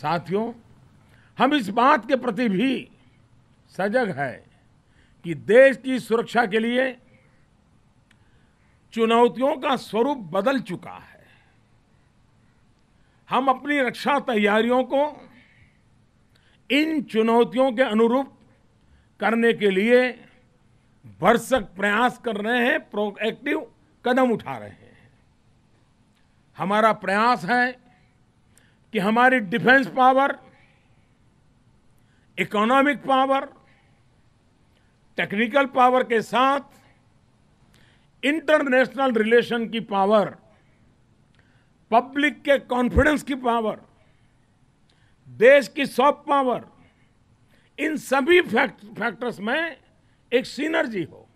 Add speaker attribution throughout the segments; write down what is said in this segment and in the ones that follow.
Speaker 1: साथियों हम इस बात के प्रति भी सजग है कि देश की सुरक्षा के लिए चुनौतियों का स्वरूप बदल चुका है हम अपनी रक्षा तैयारियों को इन चुनौतियों के अनुरूप करने के लिए भरसक प्रयास कर रहे हैं प्रोएक्टिव कदम उठा रहे हैं हमारा प्रयास है कि हमारी defence power economic power technical power के साथ इंटरनेशनल रिलेशन की पावर पब्लिक के कॉन्फिडेंस की पावर देश की सॉफ्ट पावर इन सभी फैक्ट, फैक्टर्स में एक सीनर्जी हो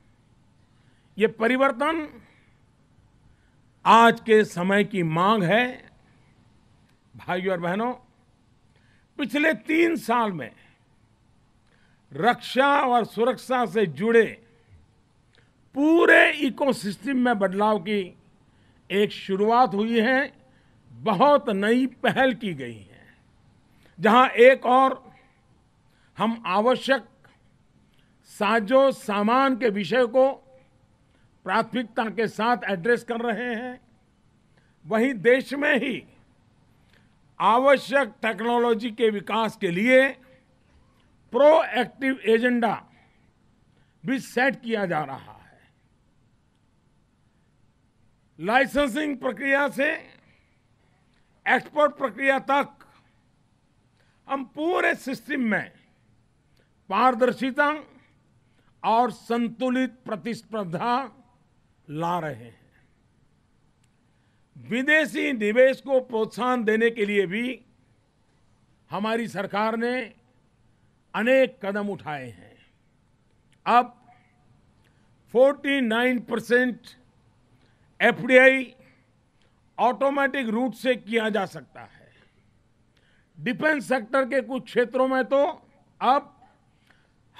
Speaker 1: ये परिवर्तन आज के समय की मांग है भाइयों और बहनों पिछले तीन साल में रक्षा और सुरक्षा से जुड़े पूरे इकोसिस्टम में बदलाव की एक शुरुआत हुई है बहुत नई पहल की गई है जहां एक और हम आवश्यक साजो सामान के विषय को प्राथमिकता के साथ एड्रेस कर रहे हैं वहीं देश में ही आवश्यक टेक्नोलॉजी के विकास के लिए प्रोएक्टिव एजेंडा भी सेट किया जा रहा है लाइसेंसिंग प्रक्रिया से एक्सपोर्ट प्रक्रिया तक हम पूरे सिस्टम में पारदर्शिता और संतुलित प्रतिस्पर्धा ला रहे हैं विदेशी निवेश को प्रोत्साहन देने के लिए भी हमारी सरकार ने अनेक कदम उठाए हैं अब 49 परसेंट एफ ऑटोमेटिक रूट से किया जा सकता है डिफेंस सेक्टर के कुछ क्षेत्रों में तो अब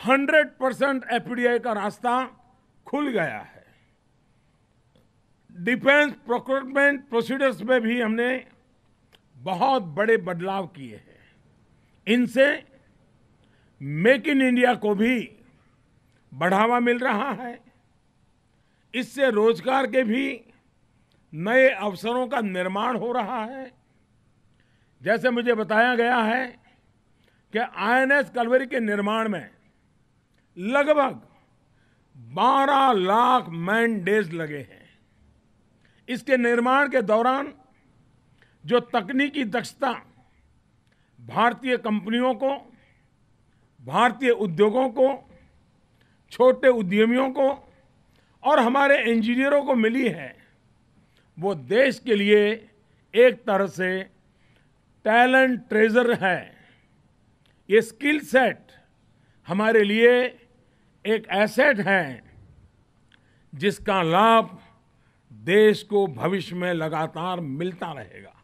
Speaker 1: 100 परसेंट एफ का रास्ता खुल गया है डिफेंस प्रोक्योरमेंट प्रोसीडर्स में भी हमने बहुत बड़े बदलाव किए हैं इनसे मेक इन इंडिया को भी बढ़ावा मिल रहा है इससे रोजगार के भी नए अवसरों का निर्माण हो रहा है जैसे मुझे बताया गया है कि आईएनएस कलवरी के निर्माण में लगभग 12 लाख मैन डेज लगे हैं इसके निर्माण के दौरान जो तकनीकी दक्षता भारतीय कंपनियों को भारतीय उद्योगों को छोटे उद्यमियों को और हमारे इंजीनियरों को मिली है वो देश के लिए एक तरह से टैलेंट ट्रेजर है ये स्किल सेट हमारे लिए एक एसेट है जिसका लाभ देश को भविष्य में लगातार मिलता रहेगा